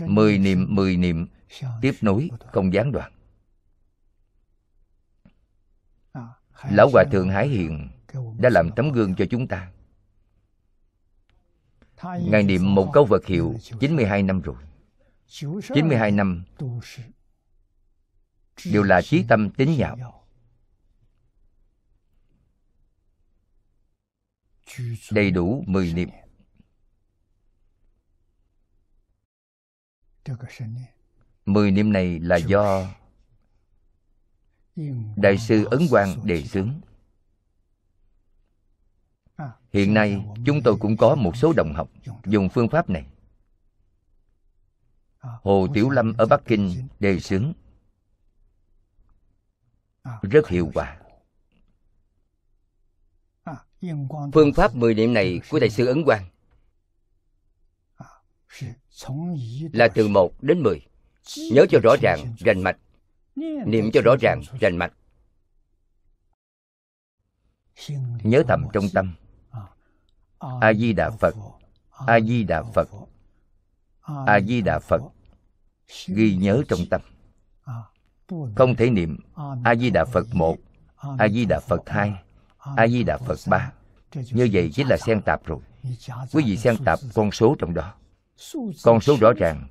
mười niệm mười niệm tiếp nối không gián đoạn lão hòa thượng hải hiền đã làm tấm gương cho chúng ta ngài niệm một câu vật hiệu 92 năm rồi 92 năm đều là trí tâm tín nhạo đầy đủ mười niệm Mười niệm này là do Đại sư Ấn Quang đề xướng Hiện nay chúng tôi cũng có một số đồng học dùng phương pháp này Hồ Tiểu Lâm ở Bắc Kinh đề xướng Rất hiệu quả Phương pháp 10 niệm này của Đại sư Ấn Quang là từ 1 đến 10. Nhớ cho rõ ràng, rành mạch. Niệm cho rõ ràng, rành mạch. Nhớ thầm trong tâm. A Di Đà Phật. A Di Đà Phật. A Di Đà Phật. Ghi nhớ trong tâm. Không thể niệm A Di Đà Phật 1, A Di Đà Phật 2, A Di Đà Phật 3. Như vậy chính là xen tạp rồi. Quý vị xen tạp con số trong đó con số rõ ràng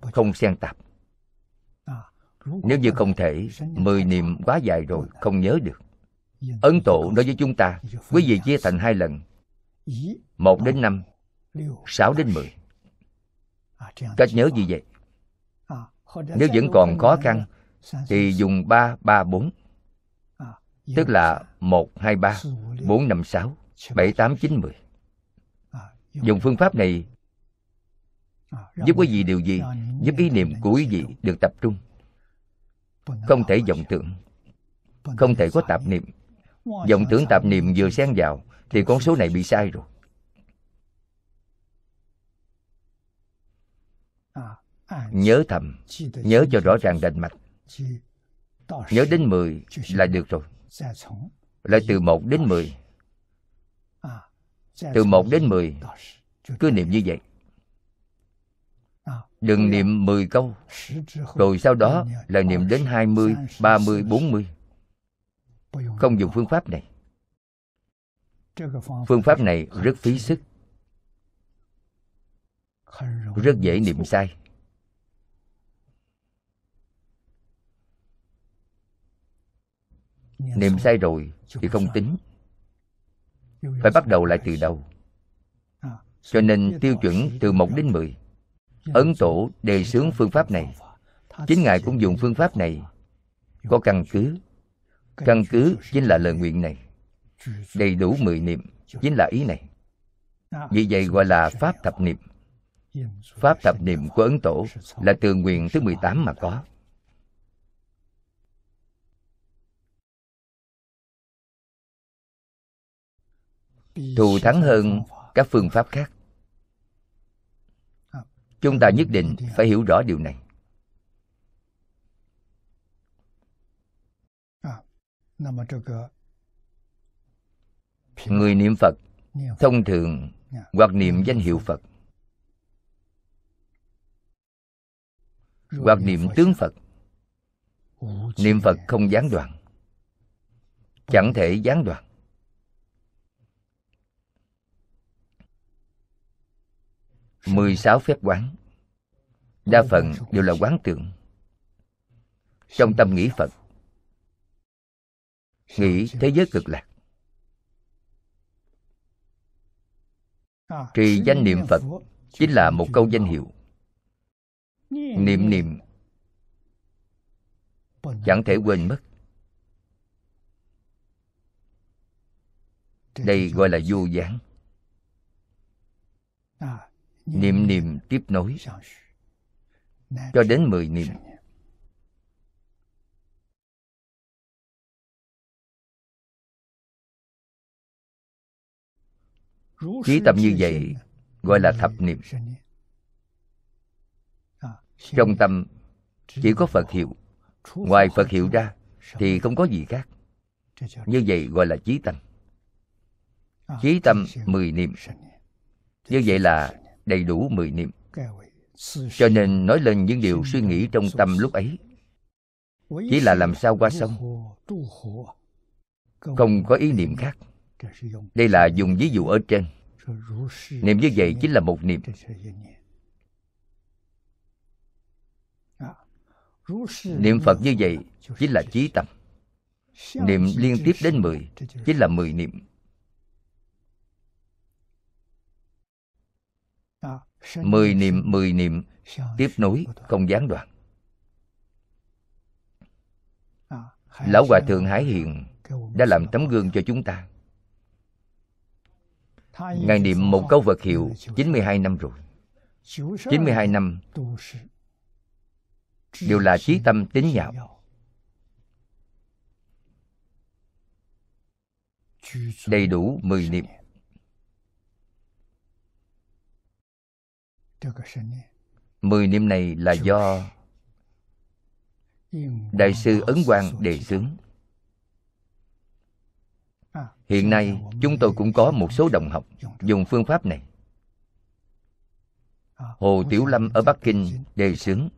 không xen tạp nếu như không thể mười niệm quá dài rồi không nhớ được ấn tổ nói với chúng ta quý vị chia thành hai lần một đến năm sáu đến mười cách nhớ như vậy nếu vẫn còn khó khăn thì dùng ba ba bốn tức là một hai ba bốn năm sáu bảy tám chín mười dùng phương pháp này giúp quý vị điều gì giúp ý niệm của quý vị được tập trung không thể vọng tưởng không thể có tạp niệm vọng tưởng tạp niệm vừa xen vào thì con số này bị sai rồi à, à, nhớ thầm nhớ cho rõ ràng rành mạch nhớ đến 10 là được rồi lại từ 1 đến 10 à, từ 1 đến 10 cứ niệm như vậy Ờ, Đừng niệm 10 câu Rồi sau đó là niệm đến 20, 30, 40 Không dùng phương pháp này Phương pháp này rất phí sức Rất dễ niệm sai Niệm sai rồi thì không tính Phải bắt đầu lại từ đầu à, Cho nên tiêu chuẩn từ 1 đến 10 ấn tổ đề xướng phương pháp này chính ngài cũng dùng phương pháp này có căn cứ căn cứ chính là lời nguyện này đầy đủ mười niệm chính là ý này vì vậy gọi là pháp thập niệm pháp thập niệm của ấn tổ là từ nguyện thứ 18 mà có thù thắng hơn các phương pháp khác chúng ta nhất định phải hiểu rõ điều này à, người niệm phật thông thường dạ. hoặc niệm danh hiệu phật hoặc niệm tướng phật niệm phật không gián đoạn chẳng thể gián đoạn 16 phép quán Đa phần đều là quán tượng Trong tâm nghĩ Phật Nghĩ thế giới cực lạc Trì danh niệm Phật Chính là một câu danh hiệu Niệm niệm Chẳng thể quên mất Đây gọi là vô gián niệm niệm tiếp nối cho đến mười niệm Chí tâm như vậy gọi là thập niệm Trong tâm chỉ có Phật hiệu Ngoài Phật hiệu ra thì không có gì khác Như vậy gọi là chí tâm Chí tâm mười niệm Như vậy là đầy đủ mười niệm cho nên nói lên những điều suy nghĩ trong tâm lúc ấy chỉ là làm sao qua sông không có ý niệm khác đây là dùng ví dụ ở trên niệm như vậy chính là một niệm niệm phật như vậy chính là chí tâm niệm liên tiếp đến mười chính là mười niệm mười niệm mười niệm tiếp nối không gián đoạn lão hòa thượng hải hiền đã làm tấm gương cho chúng ta ngài niệm một câu vật hiệu 92 năm rồi 92 năm đều là trí tâm tín nhạo đầy đủ mười niệm Mười niệm này là do Đại sư Ấn Quang đề xướng à, Hiện nay chúng tôi cũng có một số đồng học dùng phương pháp này à, Hồ Tiểu Lâm ở Bắc Kinh đề xướng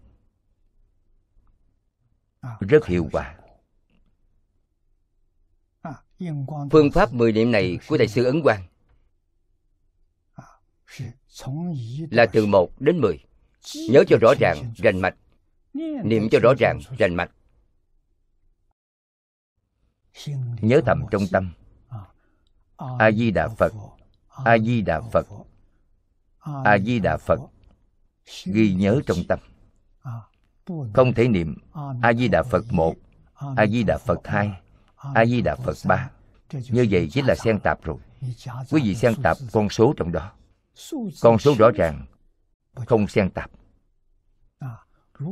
à, Rất hiệu quả Phương pháp mười niệm này của Đại sư Ấn Quang là từ 1 đến 10. Nhớ cho rõ ràng, rành mạch. Niệm cho rõ ràng, rành mạch. Nhớ thầm trong tâm. A-di-đà Phật. A-di-đà Phật. A-di-đà Phật. Ghi nhớ trong tâm. Không thể niệm A-di-đà Phật 1, A-di-đà Phật 2, A-di-đà Phật 3. Như vậy chính là xen tạp rồi. Quý vị xen tạp con số trong đó con số rõ ràng không xen tạp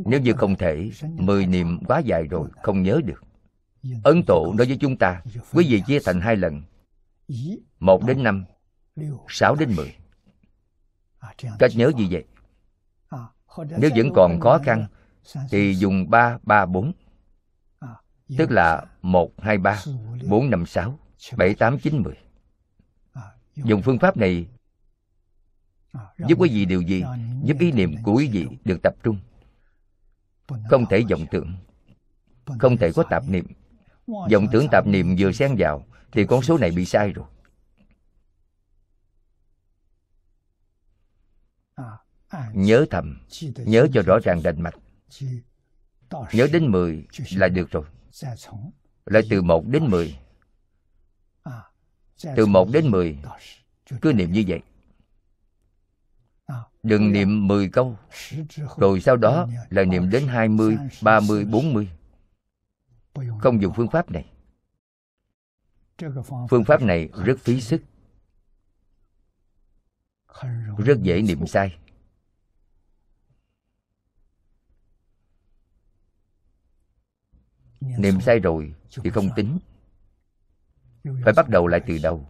nếu như không thể mười niệm quá dài rồi không nhớ được ấn tổ nói với chúng ta quý vị chia thành hai lần một đến năm sáu đến mười cách nhớ như vậy nếu vẫn còn khó khăn thì dùng ba ba bốn tức là một hai ba bốn năm sáu bảy tám chín mười dùng phương pháp này Ờ, giúp quý vị điều gì giúp ý niệm của quý vị được tập trung không thể vọng tưởng không thể có tạp niệm vọng tưởng tạp niệm vừa xen vào thì con số này bị sai rồi à, à, nhớ thầm nhớ cho rõ ràng rành mạch nhớ đến 10 là được rồi lại từ 1 đến 10 à, từ 1 đến 10 cứ niệm như vậy đừng niệm 10 câu rồi sau đó là niệm đến 20, 30, 40 không dùng phương pháp này phương pháp này rất phí sức rất dễ niệm sai niệm sai rồi thì không tính phải bắt đầu lại từ đầu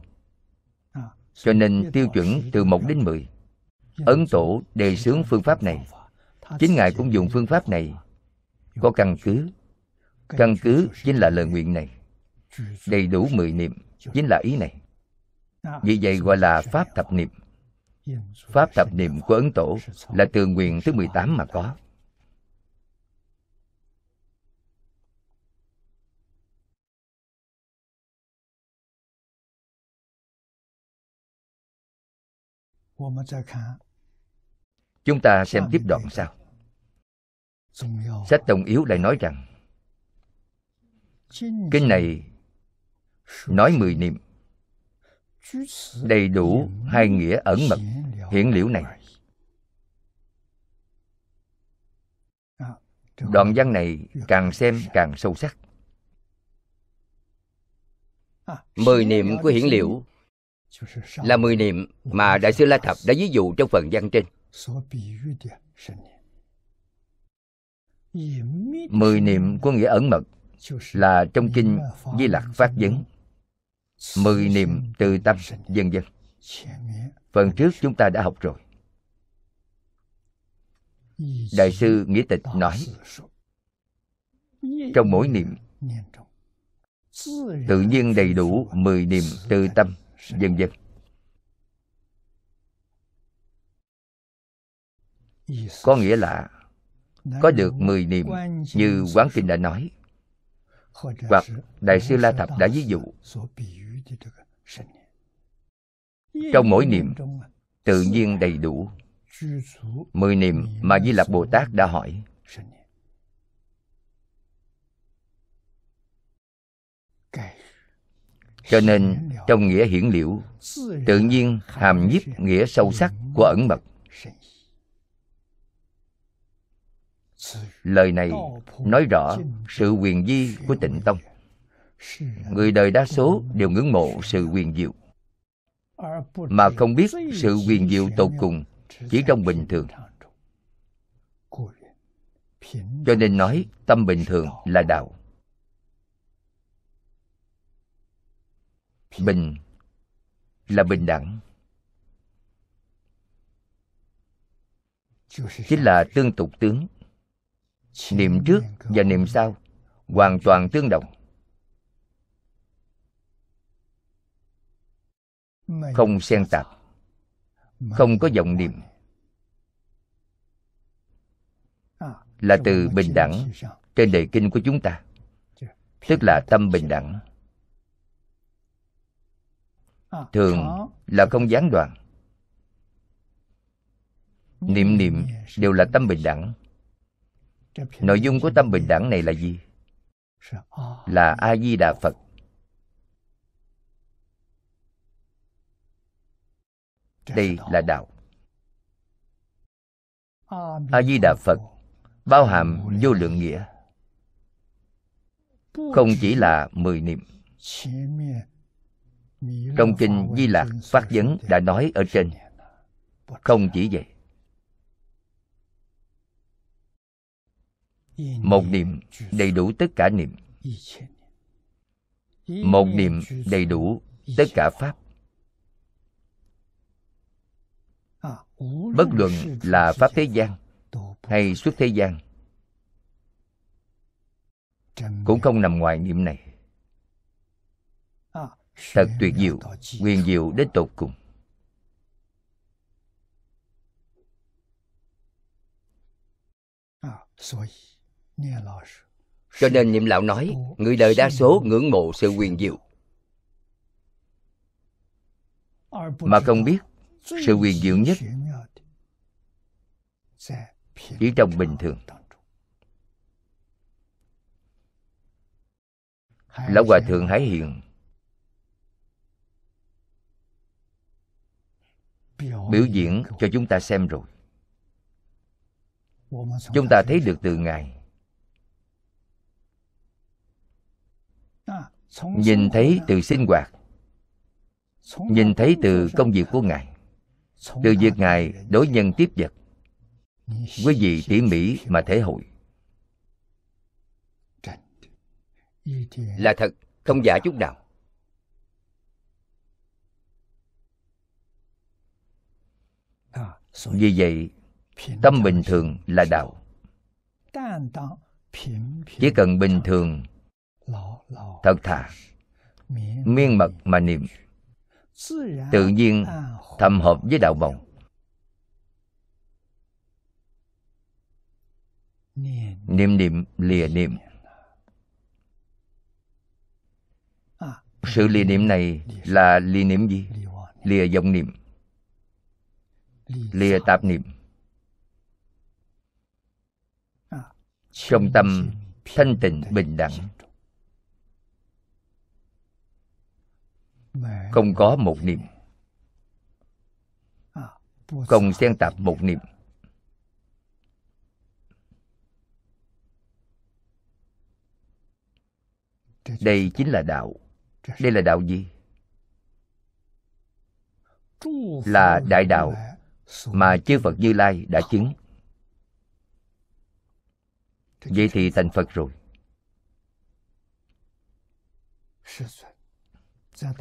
cho nên tiêu chuẩn từ 1 đến 10 ấn tổ đề xướng phương pháp này chính ngài cũng dùng phương pháp này có căn cứ căn cứ chính là lời nguyện này đầy đủ mười niệm chính là ý này vì vậy gọi là pháp thập niệm pháp thập niệm của ấn tổ là từ nguyện thứ 18 mà có chúng ta xem tiếp đoạn sau sách tông yếu lại nói rằng kinh này nói mười niệm đầy đủ hai nghĩa ẩn mật hiển liễu này à, đoạn văn này càng xem càng sâu sắc à, mười niệm của hiển liễu là mười niệm mà đại sư la thập đã ví dụ trong phần văn trên 所比喻的是你。Mười niệm có nghĩa ẩn mật là trong kinh Di Lặc phát vấn. Mười niệm từ tâm dân dân. Phần trước chúng ta đã học rồi. Đại sư Nghĩa Tịch nói Trong mỗi niệm Tự nhiên đầy đủ mười niệm từ tâm Dân dân có nghĩa là có được mười niệm như Quán Kinh đã nói hoặc Đại sư La Thập đã ví dụ trong mỗi niệm tự nhiên đầy đủ mười niệm mà Di Lặc Bồ Tát đã hỏi cho nên trong nghĩa hiển liễu tự nhiên hàm nhiếp nghĩa sâu sắc của ẩn mật lời này nói rõ sự quyền di của tịnh tông người đời đa số đều ngưỡng mộ sự quyền diệu mà không biết sự quyền diệu tột cùng chỉ trong bình thường cho nên nói tâm bình thường là đạo bình là bình đẳng chính là tương tục tướng niệm trước và niệm sau hoàn toàn tương đồng không xen tạp không có vọng niệm là từ bình đẳng trên đề kinh của chúng ta tức là tâm bình đẳng thường là không gián đoạn niệm niệm đều là tâm bình đẳng nội dung của tâm bình đẳng này là gì là a di đà phật đây là đạo a di đà phật bao hàm vô lượng nghĩa không chỉ là mười niệm trong kinh di lạc phát vấn đã nói ở trên không chỉ vậy một niệm đầy đủ tất cả niệm một niệm đầy đủ tất cả pháp bất luận là pháp thế gian hay xuất thế gian cũng không nằm ngoài niệm này thật tuyệt diệu quyền diệu đến tột cùng cho nên niệm lão nói, người đời đa số ngưỡng mộ sự quyền diệu, mà không biết sự quyền diệu nhất chỉ trong bình thường. Lão Hòa Thượng Hải Hiền biểu diễn cho chúng ta xem rồi chúng ta thấy được từ ngài nhìn thấy từ sinh hoạt nhìn thấy từ công việc của ngài từ việc ngài đối nhân tiếp vật quý vị tỉ mỉ mà thể hội là thật không giả chút nào vì vậy tâm bình thường là đạo chỉ cần bình thường thật thà miên mật mà niệm tự nhiên à, thầm hợp với đạo vọng niệm niệm lìa niệm à, sự lìa niệm này là lìa niệm gì lìa vọng niệm lìa tạp niệm à, trong tâm thanh tịnh bình đẳng không có một niệm à, không xen tạp một niệm đây chính là đạo đây là đạo gì là đại đạo mà chư phật như lai đã chứng vậy thì thành phật rồi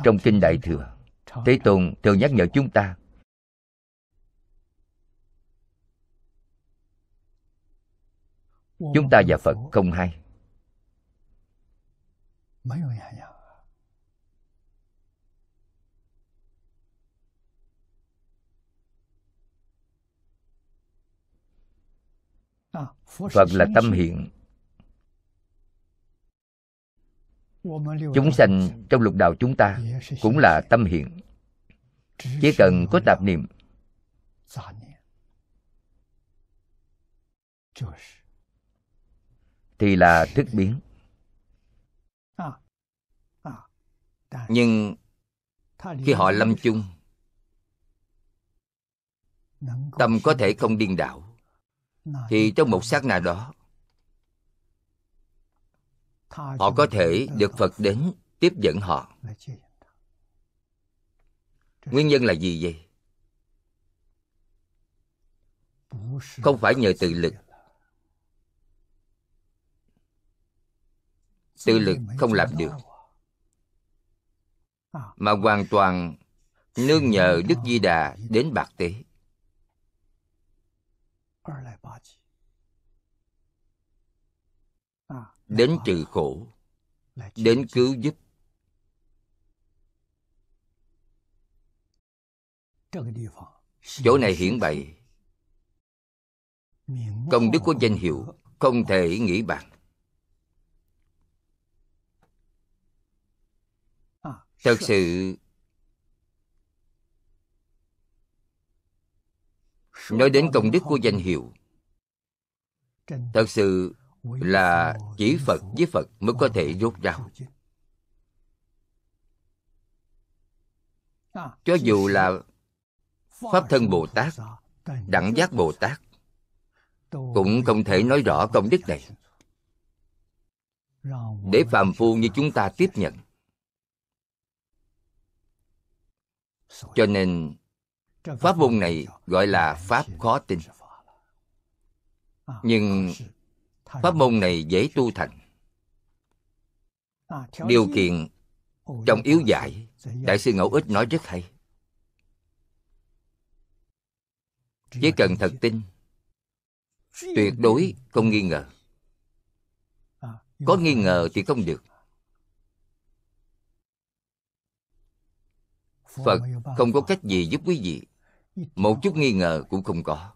trong kinh đại thừa thế tôn thường nhắc nhở chúng ta chúng ta và phật không hay phật là tâm hiện chúng sanh trong lục đạo chúng ta cũng là tâm hiện chỉ cần có tạp niệm thì là thức biến nhưng khi họ lâm chung tâm có thể không điên đạo thì trong một sát nào đó họ có thể được phật đến tiếp dẫn họ nguyên nhân là gì vậy không phải nhờ tự lực tự lực không làm được mà hoàn toàn nương nhờ đức di đà đến bạc tế đến trừ khổ đến cứu giúp chỗ này hiển bày công đức của danh hiệu không thể nghĩ bàn thật sự nói đến công đức của danh hiệu thật sự là chỉ phật với phật mới có thể rút ra cho dù là pháp thân bồ tát đẳng giác bồ tát cũng không thể nói rõ công đức này để phàm phu như chúng ta tiếp nhận cho nên pháp môn này gọi là pháp khó tin nhưng Pháp môn này dễ tu thành. Điều kiện trong yếu giải, Đại sư Ngẫu Ích nói rất hay. Chỉ cần thật tin, tuyệt đối không nghi ngờ. À, có nghi ngờ thì không được. Phật không có cách gì giúp quý vị. Một chút nghi ngờ cũng không có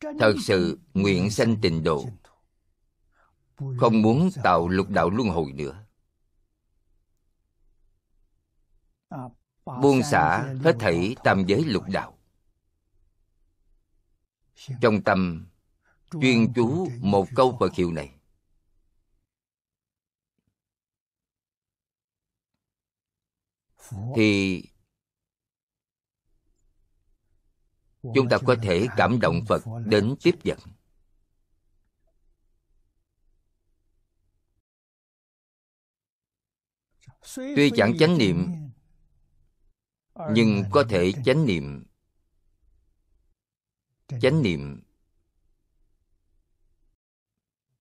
thật sự nguyện sanh tịnh độ không muốn tạo lục đạo luân hồi nữa à, buông xả hết thảy tam giới lục đạo trong tâm chuyên chú một câu Phật hiệu này thì chúng ta có thể cảm động phật đến tiếp dẫn tuy chẳng chánh niệm nhưng có thể chánh niệm chánh niệm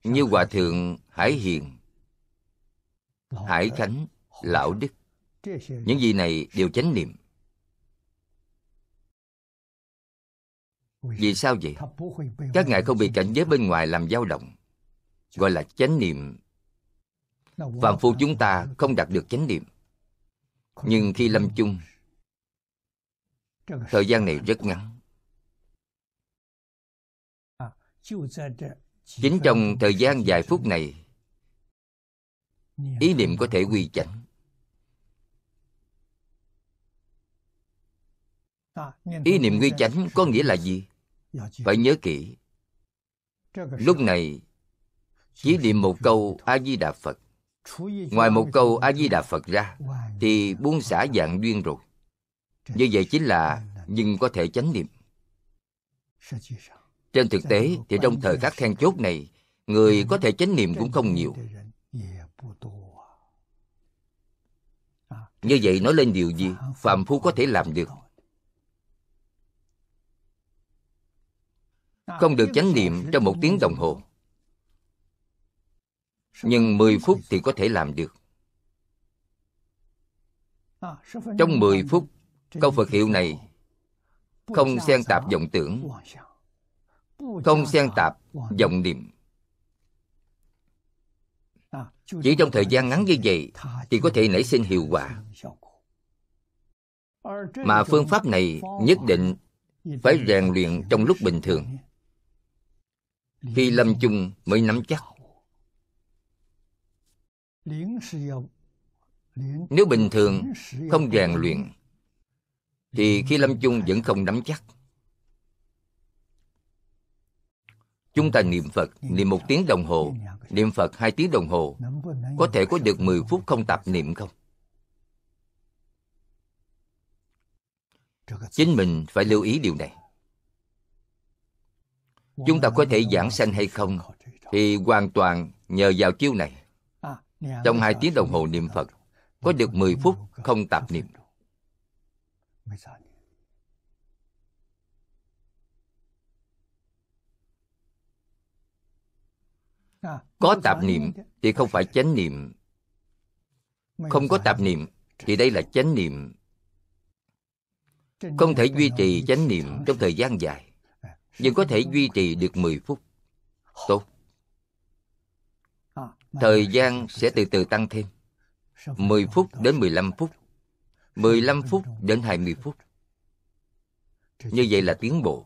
như hòa thượng hải hiền hải khánh lão đức những gì này đều chánh niệm Vì sao vậy? Các ngài không bị cảnh giới bên ngoài làm dao động Gọi là chánh niệm Phạm phu chúng ta không đạt được chánh niệm Nhưng khi lâm chung Thời gian này rất ngắn à, Chính trong thời gian vài phút này Ý niệm có thể quy chánh ý niệm ghi chánh có nghĩa là gì dạ, phải nhớ kỹ lúc này chỉ niệm một câu a di đà phật ngoài một câu a di đà phật ra thì buông xả dạng duyên rồi như vậy chính là nhưng có thể chánh niệm trên thực tế thì trong thời khắc then chốt này người có thể chánh niệm cũng không nhiều như vậy nói lên điều gì phạm phu có thể làm được không được chánh niệm trong một tiếng đồng hồ nhưng 10 phút thì có thể làm được trong 10 phút câu phật hiệu này không xen tạp vọng tưởng không xen tạp vọng niệm chỉ trong thời gian ngắn như vậy thì có thể nảy sinh hiệu quả mà phương pháp này nhất định phải rèn luyện trong lúc bình thường khi lâm chung mới nắm chắc nếu bình thường không rèn luyện thì khi lâm chung vẫn không nắm chắc chúng ta niệm phật niệm một tiếng đồng hồ niệm phật hai tiếng đồng hồ có thể có được 10 phút không tập niệm không chính mình phải lưu ý điều này chúng ta có thể giảng sanh hay không thì hoàn toàn nhờ vào chiêu này trong hai tiếng đồng hồ niệm phật có được 10 phút không tạp niệm có tạp niệm thì không phải chánh niệm không có tạp niệm thì đây là chánh niệm không thể duy trì chánh niệm trong thời gian dài nhưng có thể duy trì được 10 phút. Tốt. Thời gian sẽ từ từ tăng thêm. 10 phút đến 15 phút. 15 phút đến 20 phút. Như vậy là tiến bộ.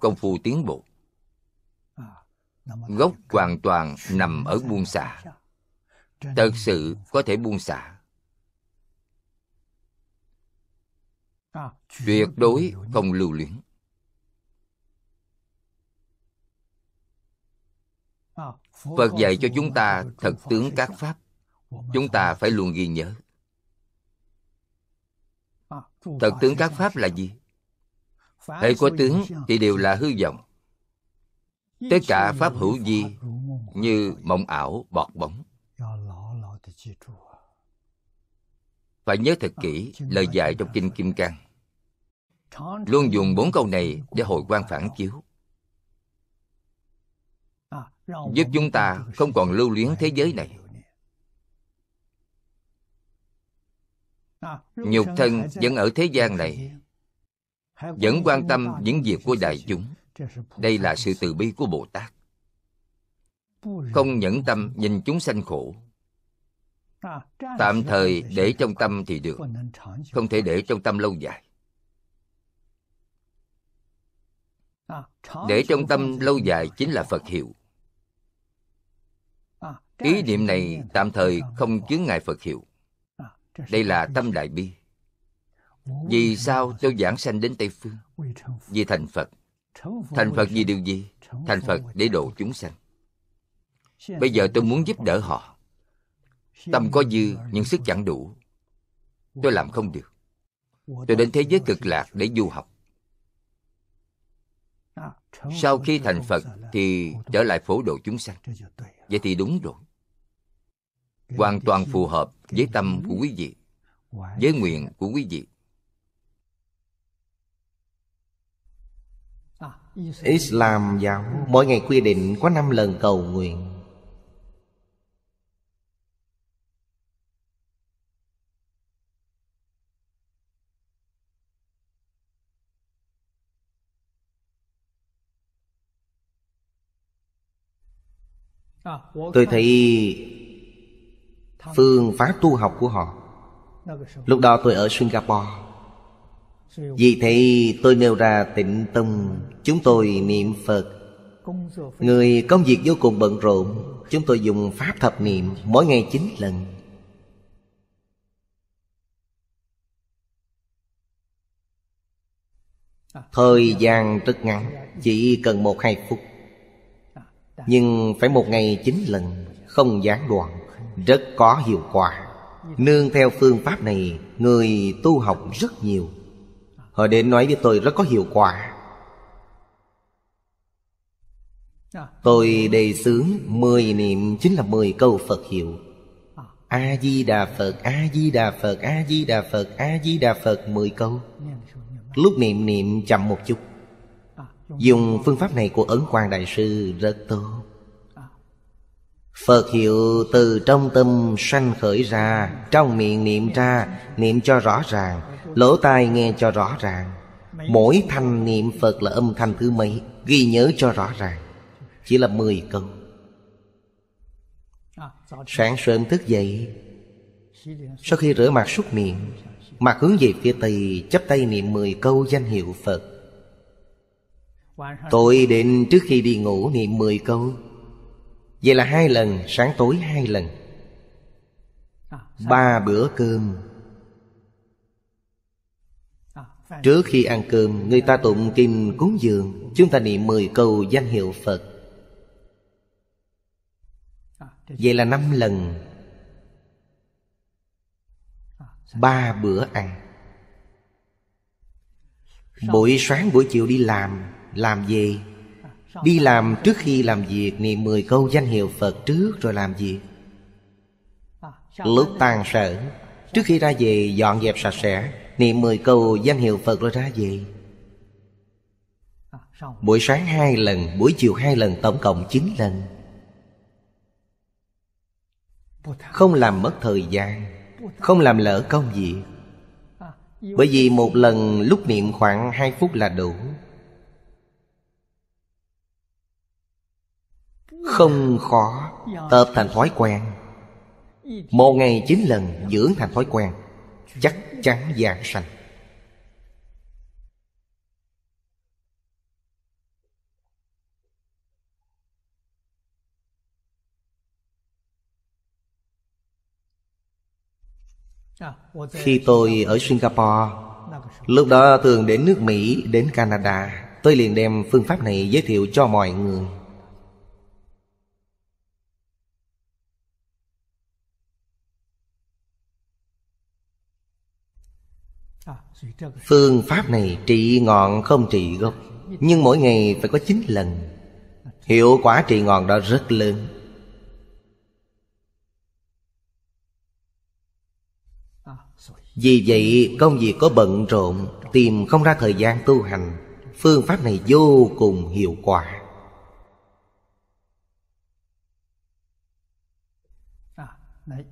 Công phu tiến bộ. Gốc hoàn toàn nằm ở buông xả. Thật sự có thể buông xả. Tuyệt đối không lưu luyến. phật dạy cho chúng ta thật tướng các pháp chúng ta phải luôn ghi nhớ thật tướng các pháp là gì hễ có tướng thì đều là hư vọng tất cả pháp hữu vi như mộng ảo bọt bóng phải nhớ thật kỹ lời dạy trong kinh kim cang luôn dùng bốn câu này để hồi quan phản chiếu giúp chúng ta không còn lưu luyến thế giới này à, nhục thân vẫn ở thế gian này vẫn quan tâm những việc của đại chúng đây là sự từ bi của bồ tát không nhẫn tâm nhìn chúng sanh khổ à, tạm thời để trong tâm thì được không thể để trong tâm lâu dài à, để trong tâm lâu dài chính là phật hiệu ý niệm này tạm thời không chướng ngại phật hiệu đây là tâm đại bi vì sao tôi giảng sanh đến tây phương vì thành phật thành phật vì điều gì thành phật để độ chúng sanh bây giờ tôi muốn giúp đỡ họ tâm có dư nhưng sức chẳng đủ tôi làm không được tôi đến thế giới cực lạc để du học sau khi thành phật thì trở lại phổ độ chúng sanh vậy thì đúng rồi hoàn toàn phù hợp với tâm của quý vị với nguyện của quý vị à, Islam giáo mỗi ngày quy định có 5 lần cầu nguyện À, tôi thấy phương pháp tu học của họ Lúc đó tôi ở Singapore Vì thế tôi nêu ra tịnh tâm Chúng tôi niệm Phật Người công việc vô cùng bận rộn Chúng tôi dùng pháp thập niệm Mỗi ngày chín lần à. Thời gian rất ngắn Chỉ cần một hai phút nhưng phải một ngày chín lần Không gián đoạn Rất có hiệu quả Nương theo phương pháp này Người tu học rất nhiều Họ đến nói với tôi rất có hiệu quả Tôi đề xướng mười niệm chính là mười câu Phật hiệu A-di-đà Phật, A-di-đà Phật, A-di-đà Phật, A-di-đà Phật mười câu Lúc niệm niệm chậm một chút Dùng phương pháp này của Ấn Quang Đại Sư rất tốt Phật hiệu từ trong tâm sanh khởi ra Trong miệng niệm ra Niệm cho rõ ràng Lỗ tai nghe cho rõ ràng Mỗi thanh niệm Phật là âm thanh thứ mấy Ghi nhớ cho rõ ràng Chỉ là 10 câu Sáng sớm thức dậy Sau khi rửa mặt súc miệng Mặt hướng về phía Tây Chấp tay niệm 10 câu danh hiệu Phật Tôi định trước khi đi ngủ niệm 10 câu Vậy là hai lần, sáng tối hai lần à, Ba bữa cơm à, Trước khi ăn cơm Người ta tụng kinh cúng dường Chúng ta niệm 10 câu danh hiệu Phật à, Vậy là năm lần Ba bữa ăn Buổi sáng buổi chiều đi làm làm gì? Đi làm trước khi làm việc Niệm mười câu danh hiệu Phật trước rồi làm gì Lúc tan sở Trước khi ra về dọn dẹp sạch sẽ Niệm mười câu danh hiệu Phật rồi ra về Buổi sáng hai lần Buổi chiều hai lần Tổng cộng chín lần Không làm mất thời gian Không làm lỡ công việc Bởi vì một lần lúc niệm khoảng hai phút là đủ Không khó Tập thành thói quen Một ngày chín lần dưỡng thành thói quen Chắc chắn giảng sanh Khi tôi ở Singapore Lúc đó thường đến nước Mỹ, đến Canada Tôi liền đem phương pháp này giới thiệu cho mọi người Phương pháp này trị ngọn không trị gốc Nhưng mỗi ngày phải có 9 lần Hiệu quả trị ngọn đó rất lớn Vì vậy công việc có bận rộn Tìm không ra thời gian tu hành Phương pháp này vô cùng hiệu quả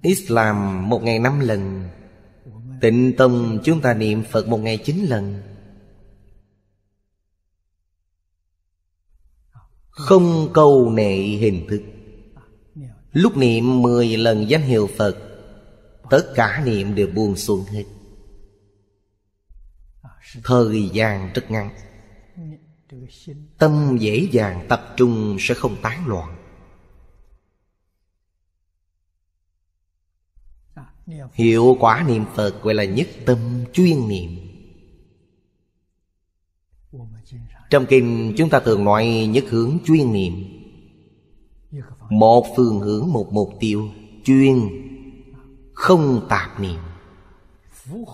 Islam một ngày năm lần Tịnh Tông chúng ta niệm Phật một ngày chín lần Không câu nệ hình thức Lúc niệm mười lần danh hiệu Phật Tất cả niệm đều buông xuống hết Thời gian rất ngắn Tâm dễ dàng tập trung sẽ không tán loạn Hiệu quả niệm Phật gọi là nhất tâm chuyên niệm Trong kinh chúng ta thường nói nhất hướng chuyên niệm Một phương hướng một mục tiêu Chuyên Không tạp niệm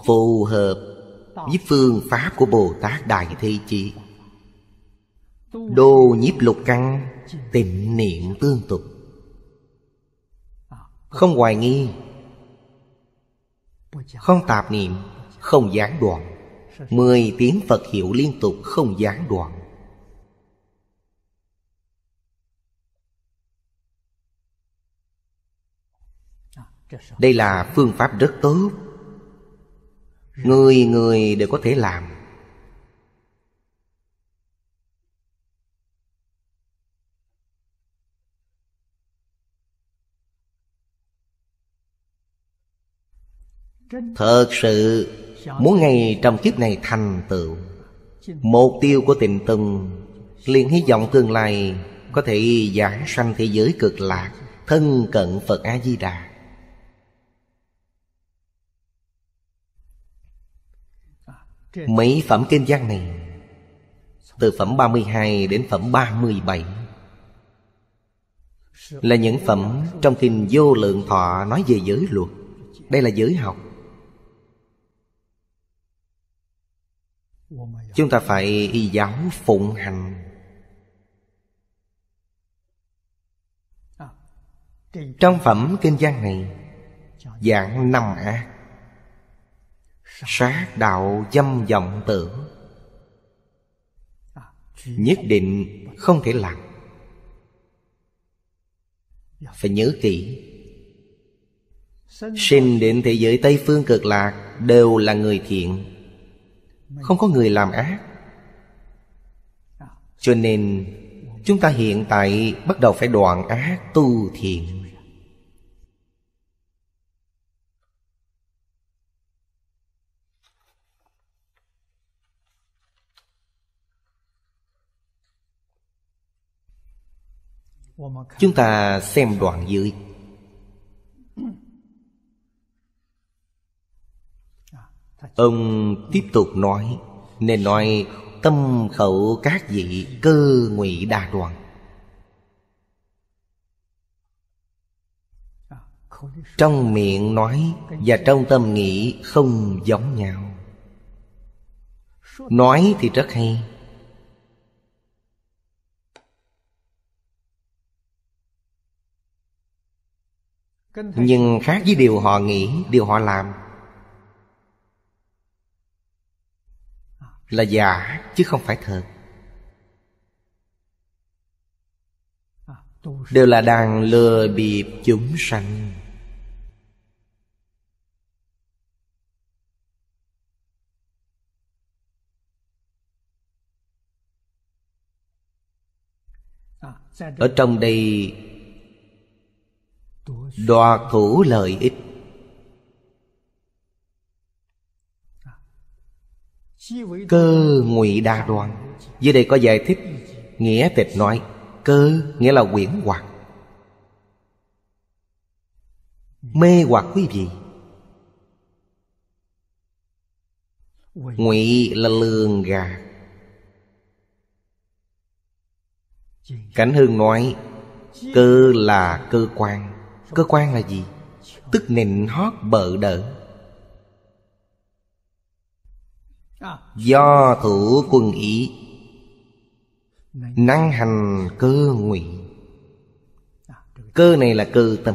Phù hợp với phương pháp của Bồ Tát Đại Thế Chí Đô nhiếp lục căn Tịnh niệm tương tục Không hoài nghi không tạp niệm Không gián đoạn Mười tiếng Phật hiệu liên tục không gián đoạn Đây là phương pháp rất tốt Người người đều có thể làm Thật sự muốn ngay trong kiếp này thành tựu Mục tiêu của tình tùng liền hy vọng tương lai có thể giảng sanh thế giới cực lạc thân cận phật a di đà mấy phẩm kinh văn này từ phẩm 32 đến phẩm 37 là những phẩm trong kinh vô lượng thọ nói về giới luật đây là giới học chúng ta phải y giáo phụng hành trong phẩm kinh gian này dạng năm ác sát đạo dâm vọng tưởng nhất định không thể làm phải nhớ kỹ sinh đến thế giới tây phương cực lạc đều là người thiện không có người làm ác cho nên chúng ta hiện tại bắt đầu phải đoạn ác tu thiện chúng ta xem đoạn dưới Ông tiếp tục nói Nên nói tâm khẩu các vị cơ ngụy đa đoàn Trong miệng nói và trong tâm nghĩ không giống nhau Nói thì rất hay Nhưng khác với điều họ nghĩ, điều họ làm là giả chứ không phải thật đều là đang lừa bịp chúng sanh ở trong đây đoạt thủ lợi ích Cơ ngụy đa đoan Dưới đây có giải thích Nghĩa tịch nói Cơ nghĩa là quyển hoặc Mê hoặc quý vị Ngụy là lường gà Cảnh Hương nói Cơ là cơ quan Cơ quan là gì? Tức nịnh hót bợ đỡ Do thủ quân ý Năng hành cơ ngụy Cơ này là cơ tâm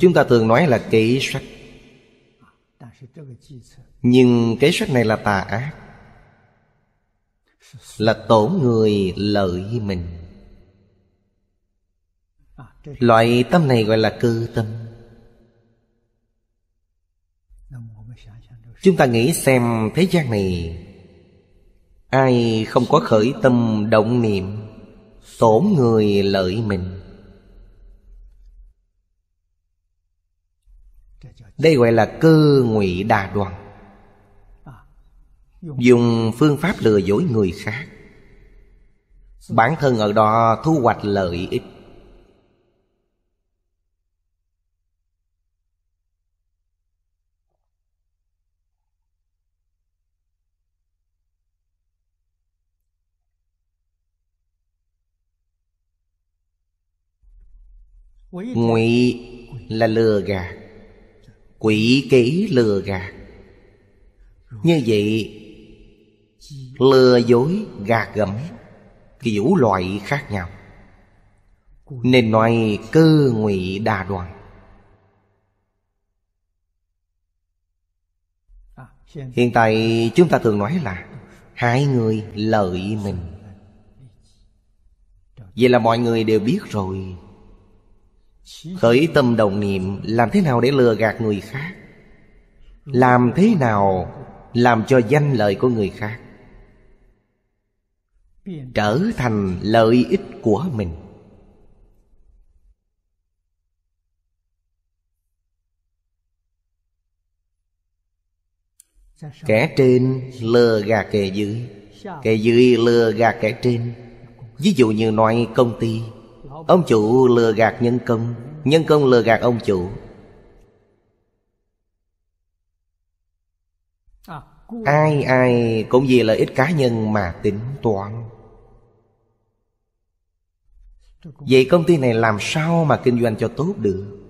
Chúng ta thường nói là kỹ sách Nhưng kế sách này là tà ác là tổn người lợi mình loại tâm này gọi là cư tâm chúng ta nghĩ xem thế gian này ai không có khởi tâm động niệm tổn người lợi mình đây gọi là cơ ngụy đà đoàn dùng phương pháp lừa dối người khác bản thân ở đó thu hoạch lợi ích ngụy là lừa gạt quỷ kỹ lừa gạt như vậy lừa dối gạt gẫm kiểu loại khác nhau nên nói cơ ngụy đa đoàn hiện tại chúng ta thường nói là hai người lợi mình vậy là mọi người đều biết rồi khởi tâm đồng niệm làm thế nào để lừa gạt người khác làm thế nào làm cho danh lợi của người khác trở thành lợi ích của mình kẻ trên lừa gạt kẻ dưới kẻ dưới lừa gạt kẻ trên ví dụ như nói công ty ông chủ lừa gạt nhân công nhân công lừa gạt ông chủ ai ai cũng vì lợi ích cá nhân mà tính toán Vậy công ty này làm sao mà kinh doanh cho tốt được